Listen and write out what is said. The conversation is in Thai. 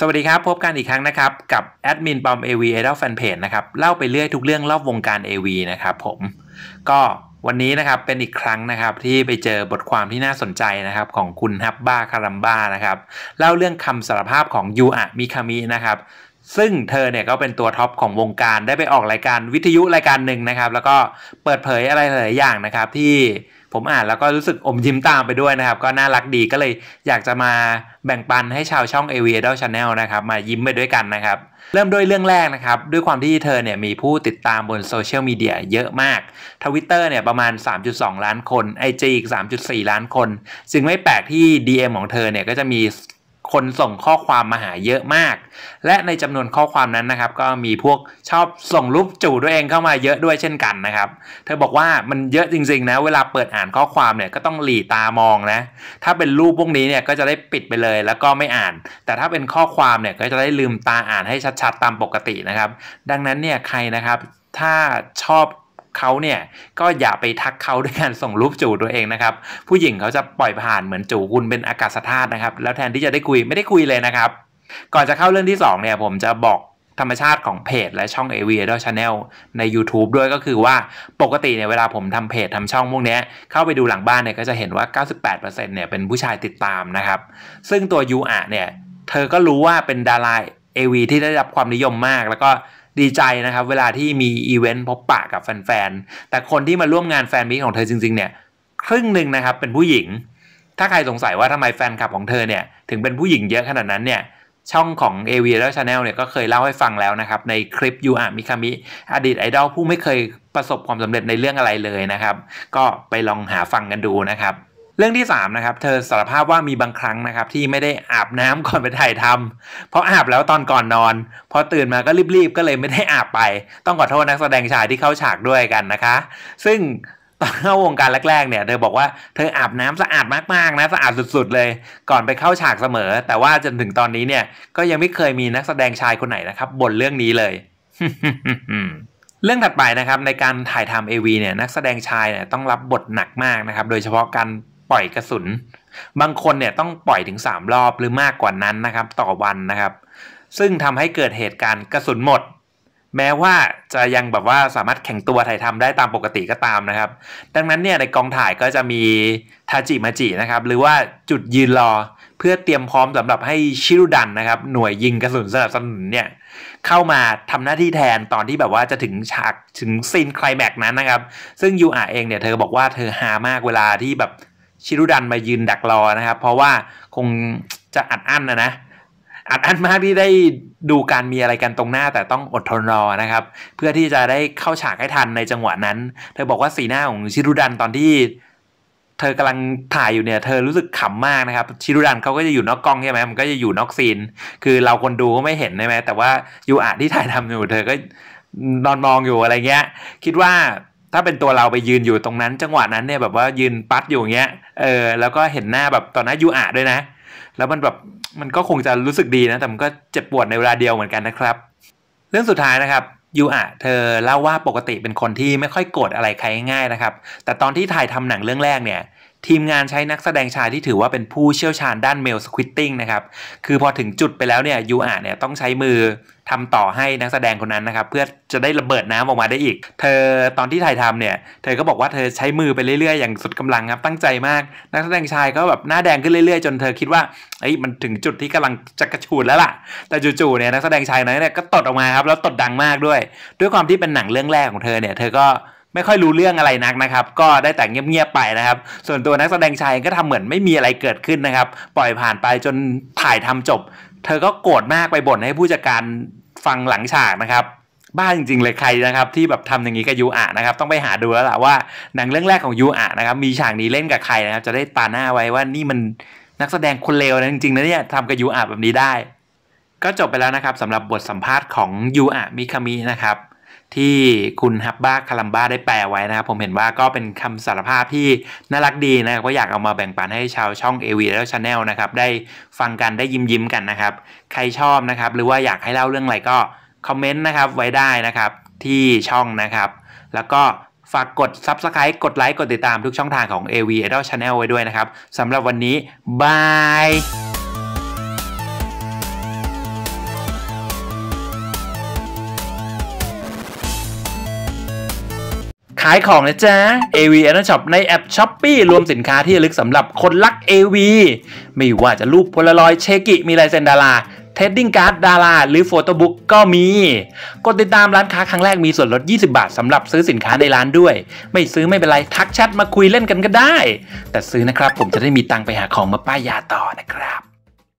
สวัสดีครับ พบกันอีกครั้งนะครับ กับแอดมินปอม AV a d o l f a n p a g e นะครับ เล่าไปเรื่อยทุกเรื่องรอบวงการ AV นะครับผม ก็วันนี้นะครับเป็นอีกครั้งนะครับที่ไปเจอบทความที่น่าสนใจนะครับของคุณฮับบ้าคารัมบ้านะครับเล่าเรื่องคำสารภาพของยูอะมิคามินะครับ ซึ่งเธอเนี่ยก็เป็นตัวท็อปของวงการได้ไปออกรายการวิทยุรายการหนึ่งนะครับ แล้วก็เปิดเผยอะไรหลายอย่างนะครับ ที่ผมอ่านแล้วก็รู้สึกอมยิ้มตามไปด้วยนะครับก็น่ารักดีก็เลยอยากจะมาแบ่งปันให้ชาวช่อง a v i d o Channel นะครับมายิ้มไปด้วยกันนะครับ เริ่มด้วยเรื่องแรกนะครับด้วยความที่เธอเนี่ยมีผู้ติดตามบนโซเชียลมีเดียเยอะมากทวิตเตอร์เนี่ยประมาณ 3.2 ล้านคน IG อีก 3.4 ล้านคนจึงไม่แปลกที่ DM ของเธอเนี่ยก็จะมีคนส่งข้อความมาหาเยอะมาก และในจำนวนข้อความนั้นนะครับ ก็มีพวกชอบส่งรูปจู่ตัวเองเข้ามาเยอะด้วยเช่นกันนะครับ เธอบอกว่ามันเยอะจริงๆนะเวลาเปิดอ่านข้อความเนี่ยก็ต้องหลีตามองนะ ถ้าเป็นรูปพวกนี้เนี่ยก็จะได้ปิดไปเลยแล้วก็ไม่อ่าน แต่ถ้าเป็นข้อความเนี่ยก็จะได้ลืมตาอ่านให้ชัดๆตามปกตินะครับ ดังนั้นเนี่ยใครนะครับถ้าชอบเขาเนี่ยก็อย่าไปทักเขาด้วยการส่งรูปจูตัวเองนะครับ ผู้หญิงเขาจะปล่อยผ่านเหมือนจูคุณเป็นอากาศธาตุนะครับ แล้วแทนที่จะได้คุยไม่ได้คุยเลยนะครับ ก่อนจะเข้าเรื่องที่2เนี่ยผมจะบอกธรรมชาติของเพจและช่อง a v i a d o Channel ใน YouTube ด้วยก็คือว่าปกติเนี่ยเวลาผมทำเพจทำช่องพวกนี้เข้าไปดูหลังบ้านเนี่ย ก็จะเห็นว่า 98%เนี่ยเป็นผู้ชายติดตามนะครับซึ่งตัวยูอะเนี่ยเธอก็รู้ว่าเป็นดาราเอวีที่ได้รับความนิยมมากแล้วก็ดีใจนะครับเวลาที่มีอีเวนต์พบปะกับแฟน ๆ แต่คนที่มาร่วมงานแฟนมิของเธอจริงๆ เนี่ย ครึ่งหนึ่งนะครับ เป็นผู้หญิง ถ้าใครสงสัยว่าทำไมแฟนคลับของเธอเนี่ยถึงเป็นผู้หญิงเยอะขนาดนั้นเนี่ยช่องของ a v แล้ว Channel เนี่ยก็เคยเล่าให้ฟังแล้วนะครับ ในคลิปยูอามิคามิอดีตไอดอลผู้ไม่เคยประสบความสำเร็จในเรื่องอะไรเลยนะครับ ก็ไปลองหาฟังกันดูนะครับเรื่องที่3นะครับเธอสารภาพว่ามีบางครั้งนะครับ ที่ไม่ได้อาบน้ำก่อนไปถ่ายทำ เพราะอาบแล้วตอนก่อนนอนพอตื่นมาก็รีบๆก็เลยไม่ได้อาบไปต้องขอโทษนักแสดงชายที่เข้าฉากด้วยกันนะคะ ซึ่งตอนเข้าวงการแรกๆ เนี่ยเธอบอกว่าเธออาบน้ำสะอาดมากๆนะสะอาดสุด ๆ เลย ก่อนไปเข้าฉากเสมอ แต่ว่าจนถึงตอนนี้เนี่ยก็ยังไม่เคยมีนักแสดงชายคนไหนนะครับบ่นเรื่องนี้เลย เรื่องถัดไปนะครับในการถ่ายทำเอวีเนี่ยนักแสดงชายเนี่ยต้องรับบทหนักมากนะครับโดยเฉพาะการปล่อยกระสุน บางคนเนี่ยต้องปล่อยถึง 3 รอบหรือมากกว่านั้นนะครับ ต่อวันนะครับ ซึ่งทำให้เกิดเหตุการณ์กระสุนหมด แม้ว่าจะยังแบบว่าสามารถแข่งตัวถ่ายทำได้ตามปกติก็ตามนะครับ ดังนั้นเนี่ยในกองถ่ายก็จะมี ทาจิมาจินะครับหรือว่าจุดยืนรอ เพื่อเตรียมพร้อมสำหรับให้ชิรุดันนะครับหน่วยยิงกระสุนสนับสนุนเนี่ยเข้ามาทำหน้าที่แทนตอนที่แบบว่าจะถึงฉากถึงซีนคลแม็กนั้นนะครับซึ่งยูอาเองเนี่ยเธอบอกว่าเธอฮามากเวลาที่แบบชิรุดันมายืนดักรอนะครับ เพราะว่าคงจะอัดอั้นนะนะ อัดอั้นมากที่ได้ดูการมีอะไรกันตรงหน้า แต่ต้องอดทนรอนะครับ เพื่อที่จะได้เข้าฉากให้ทันในจังหวะนั้น เธอบอกว่าสีหน้าของชิรุดันตอนที่ เธอกำลังถ่ายอยู่เนี่ย เธอรู้สึกขำมากนะครับ ชิรุดันเขาก็จะอยู่นอกกล้องใช่ไหมมันก็จะอยู่นอกซีน คือเราคนดูก็ไม่เห็นใช่ไหมแต่ว่ายูอาที่ถ่ายทำอยู่เธอก็นอนมองอยู่อะไรเงี้ย คิดว่าถ้าเป็นตัวเราไปยืนอยู่ตรงนั้นจังหวะนั้นเนี่ยแบบว่ายืนปัดอยู่เงี้ย เออ แล้วก็เห็นหน้าแบบตอนนั้นยูอาด้วยนะ แล้วมันแบบมันก็คงจะรู้สึกดีนะ แต่มันก็เจ็บปวดในเวลาเดียวเหมือนกันนะครับ เรื่องสุดท้ายนะครับยูอะเธอเล่าว่าปกติเป็นคนที่ไม่ค่อยโกรธอะไรใครง่ายนะครับ แต่ตอนที่ถ่ายทำหนังเรื่องแรกเนี่ยทีมงานใช้นักแสดงชายที่ถือว่าเป็นผู้เชี่ยวชาญด้านเมลสควิตติ้งนะครับ คือพอถึงจุดไปแล้วเนี่ยยูอาเนี่ยต้องใช้มือทำต่อให้นักแสดงคนนั้นนะครับเพื่อจะได้ระเบิดน้ำออกมาได้อีก เธอตอนที่ถ่ายทำเนี่ยเธอก็บอกว่าเธอใช้มือไปเรื่อยๆอย่างสุดกำลังครับตั้งใจมากนักแสดงชายก็แบบหน้าแดงขึ้นเรื่อยๆจนเธอคิดว่าเอ้ยมันถึงจุดที่กำลังจะกระชูดแล้วล่ะ แต่จู่ๆเนี่ยนักแสดงชายนั้นเนี่ยก็ตดออกมาครับแล้วตดดังมากด้วย ด้วยความที่เป็นหนังเรื่องแรกของเธอเนี่ยเธอก็ไม่ค่อยรู้เรื่องอะไรนักนะครับ ก็ได้แต่เงียบๆไปนะครับ ส่วนตัวนักแสดงชายก็ทำเหมือนไม่มีอะไรเกิดขึ้นนะครับ ปล่อยผ่านไปจนถ่ายทำจบ เธอก็โกรธมากไปบ่นให้ผู้จัดการฟังหลังฉากนะครับ บ้าจริง ๆ เลยใครนะครับ ที่แบบทำอย่างนี้กับยูอะนะครับ ต้องไปหาดูแล้วล่ะว่าหนังเรื่องแรกของยูอะนะครับ มีฉากนี้เล่นกับใครนะครับ จะได้ตาหน้าไว้ว่านี่มันนักแสดงคนเลวนะจริงๆนะเนี่ยทำกับยูอะแบบนี้ได้ ก็จบไปแล้วนะครับสำหรับบทสัมภาษณ์ของยูอะมิคามินะครับที่คุณฮับบ้า คาลัมบ้า ได้แปลไว้นะครับ ผมเห็นว่าก็เป็นคำสารภาพที่น่ารักดีนะครับก็อยากเอามาแบ่งปันให้ชาวช่อง AV แล้วชาแนลนะครับ ได้ฟังกัน ได้ยิ้มยิ้มกันนะครับ ใครชอบนะครับ หรือว่าอยากให้เล่าเรื่องอะไรก็ คอมเมนต์นะครับ ไว้ได้นะครับ ที่ช่องนะครับ แล้วก็ฝากกด Subscribe กดไลค์ กดติดตามทุกช่องทางของ AV Idol Channel ไว้ด้วยนะครับสำหรับวันนี้ บายขายของนะจ๊ะ AV a n a Shop ในแอป s h อ p e e รวมสินค้าที่ลึกสำหรับคนรัก AV ไม่ว่าจะรูปพลลอยเชกิมีลายเซ็นดาราเทดดิ้งการ์ดดารา หรือโฟโต้บุ๊กก็มี กดติดตามร้านค้าครั้งแรกมีส่วนลด 20 บาทสำหรับซื้อสินค้าในร้านด้วย ไม่ซื้อไม่เป็นไรทักแชทมาคุยเล่นกันก็ได้ แต่ซื้อนะครับผมจะได้มีตังไปหาของมาป้ายยาต่อนะครับ